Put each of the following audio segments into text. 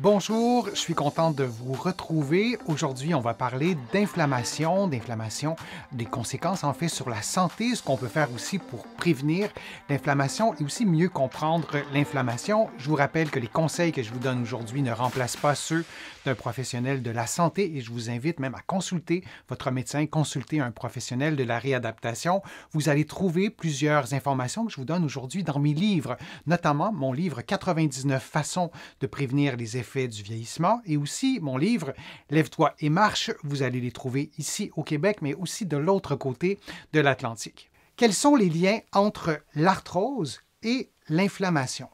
Bonjour, je suis contente de vous retrouver. Aujourd'hui, on va parler d'inflammation, d'inflammation, des conséquences en fait sur la santé, ce qu'on peut faire aussi pour prévenir l'inflammation et aussi mieux comprendre l'inflammation. Je vous rappelle que les conseils que je vous donne aujourd'hui ne remplacent pas ceux d'un professionnel de la santé et je vous invite même à consulter votre médecin, consulter un professionnel de la réadaptation. Vous allez trouver plusieurs informations que je vous donne aujourd'hui dans mes livres, notamment mon livre 99 façons de prévenir les effets fait du vieillissement et aussi mon livre Lève-toi et marche, vous allez les trouver ici au Québec, mais aussi de l'autre côté de l'Atlantique. Quels sont les liens entre l'arthrose et l'inflammation?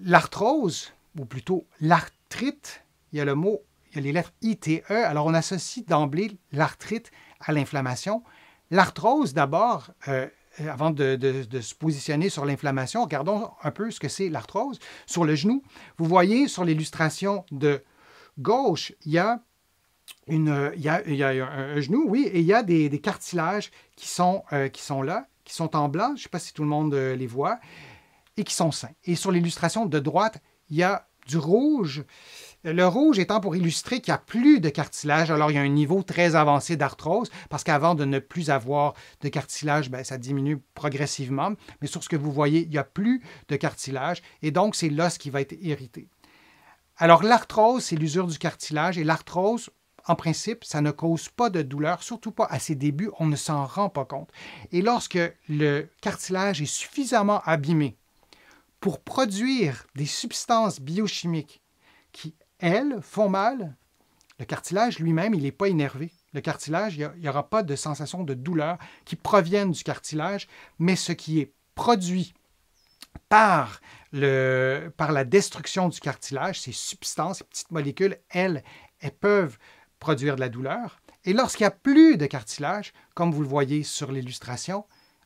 L'arthrose, ou plutôt l'arthrite, il y a le mot, il y a les lettres ITE, alors on associe d'emblée l'arthrite à l'inflammation. L'arthrose, d'abord, euh, euh, avant de, se positionner sur l'inflammation, regardons un peu ce que c'est l'arthrose. Sur le genou, vous voyez sur l'illustration de gauche, il y a, une, il un, genou, oui, et il y a des, cartilages qui sont, euh, qui sont là, qui sont en blanc, je ne sais pas si tout le monde euh, les voit, et qui sont sains. Et sur l'illustration de droite, il y a du rouge le rouge étant pour illustrer qu'il n'y a plus de cartilage, alors il y a un niveau très avancé d'arthrose, parce qu'avant de ne plus avoir de cartilage, ben, ça diminue progressivement. Mais sur ce que vous voyez, il n'y a plus de cartilage, et donc c'est l'os qui va être irrité. Alors l'arthrose, c'est l'usure du cartilage, et l'arthrose, en principe, ça ne cause pas de douleur, surtout pas à ses débuts, on ne s'en rend pas compte. Et lorsque le cartilage est suffisamment abîmé pour produire des substances biochimiques qui elles, font mal, le cartilage lui-même, il n'est pas énervé. Le cartilage, il n'y aura pas de sensation de douleur qui provienne du cartilage, mais ce qui est produit par, le, par la destruction du cartilage, ces substances, ces petites molécules, elles, elles peuvent produire de la douleur. Et lorsqu'il n'y a plus de cartilage, comme vous le voyez sur l'illustration,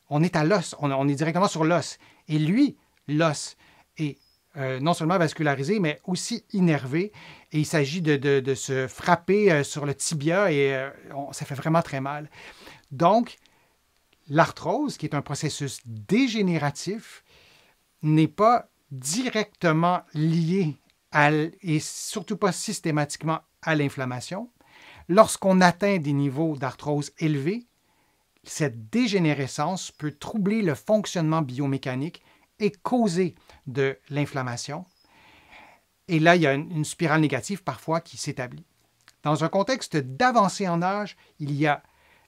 on est à l'os, on, on est directement sur l'os. Et lui, l'os est euh, non seulement vascularisé, mais aussi innervé. Et il s'agit de, se frapper euh, sur le tibia et euh, ça fait vraiment très mal. Donc, l'arthrose, qui est un processus dégénératif, n'est pas directement lié à, et surtout pas systématiquement à l'inflammation. Lorsqu'on atteint des niveaux d'arthrose élevés, cette dégénérescence peut troubler le fonctionnement biomécanique est causée de l'inflammation. Et là, il y a une, spirale négative parfois qui s'établit. Dans un contexte d'avancée en âge, il y a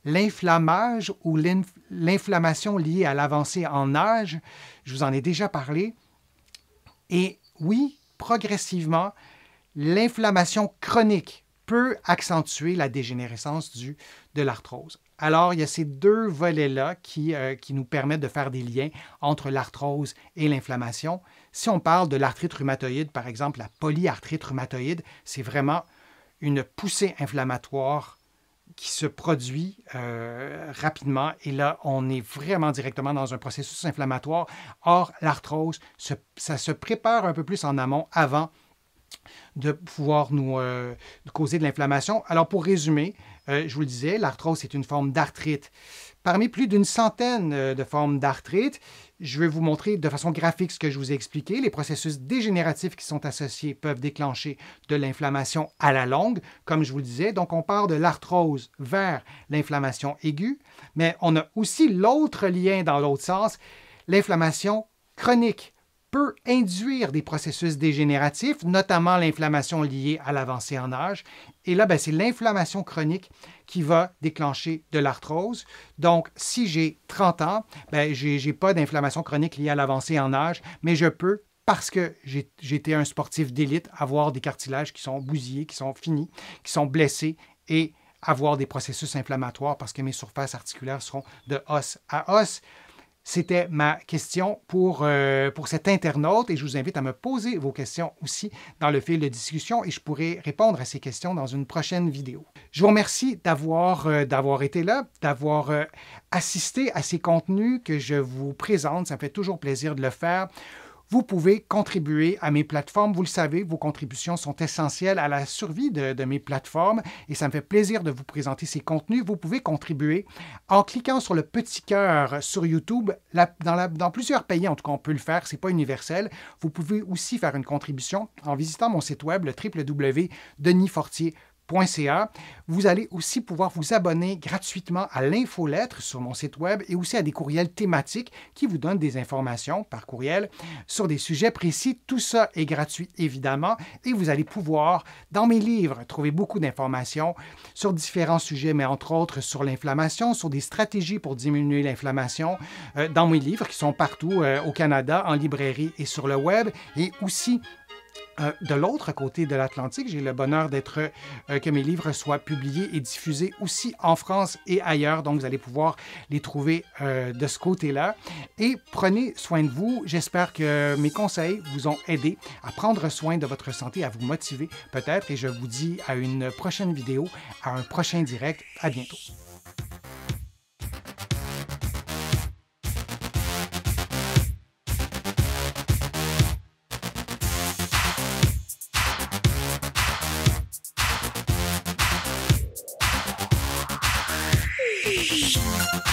l'inflammage ou l'inflammation liée à l'avancée en âge. Je vous en ai déjà parlé. Et oui, progressivement, l'inflammation chronique peut accentuer la dégénérescence du, de l'arthrose. Alors, il y a ces deux volets-là euh, qui, nous permettent de faire des liens entre l'arthrose et l'inflammation. Si on parle de l'arthrite rhumatoïde, par exemple, la polyarthrite rhumatoïde, c'est vraiment une poussée inflammatoire qui se produit euh, rapidement. Et là, on est vraiment directement dans un processus inflammatoire. Or, l'arthrose, ça se prépare un peu plus en amont avant de pouvoir nous euh, causer de l'inflammation. Alors, pour résumer, euh, je vous le disais, l'arthrose, est une forme d'arthrite. Parmi plus d'une centaine euh, de formes d'arthrite, je vais vous montrer de façon graphique ce que je vous ai expliqué. Les processus dégénératifs qui sont associés peuvent déclencher de l'inflammation à la longue, comme je vous le disais. Donc, on part de l'arthrose vers l'inflammation aiguë, mais on a aussi l'autre lien dans l'autre sens, l'inflammation chronique peut induire des processus dégénératifs, notamment l'inflammation liée à l'avancée en âge. Et là, ben, c'est l'inflammation chronique qui va déclencher de l'arthrose. Donc, si j'ai 30 ans, ben, je n'ai pas d'inflammation chronique liée à l'avancée en âge, mais je peux parce que j'étais un sportif d'élite, avoir des cartilages qui sont bousillés, qui sont finis, qui sont blessés et avoir des processus inflammatoires parce que mes surfaces articulaires seront de os à os. C'était ma question pour, euh, pour cet internaute et je vous invite à me poser vos questions aussi dans le fil de discussion et je pourrai répondre à ces questions dans une prochaine vidéo. Je vous remercie d'avoir euh, été là, d'avoir euh, assisté à ces contenus que je vous présente. Ça me fait toujours plaisir de le faire vous pouvez contribuer à mes plateformes. Vous le savez, vos contributions sont essentielles à la survie de, mes plateformes et ça me fait plaisir de vous présenter ces contenus. Vous pouvez contribuer en cliquant sur le petit cœur sur YouTube. dans, plusieurs pays, en tout cas, on peut le faire, c'est pas universel. Vous pouvez aussi faire une contribution en visitant mon site web, le www.denisfortier.com. .ca. Vous allez aussi pouvoir vous abonner gratuitement à l'infolettre sur mon site web et aussi à des courriels thématiques qui vous donnent des informations par courriel sur des sujets précis. Tout ça est gratuit, évidemment, et vous allez pouvoir, dans mes livres, trouver beaucoup d'informations sur différents sujets, mais entre autres sur l'inflammation, sur des stratégies pour diminuer l'inflammation, euh, dans mes livres qui sont partout euh, au Canada, en librairie et sur le web, et aussi euh, de l'autre côté de l'Atlantique, j'ai le bonheur d'être euh, que mes livres soient publiés et diffusés aussi en France et ailleurs, donc vous allez pouvoir les trouver euh, de ce côté-là. Et prenez soin de vous. J'espère que mes conseils vous ont aidé à prendre soin de votre santé, à vous motiver peut-être. Et je vous dis à une prochaine vidéo, à un prochain direct. À bientôt. Música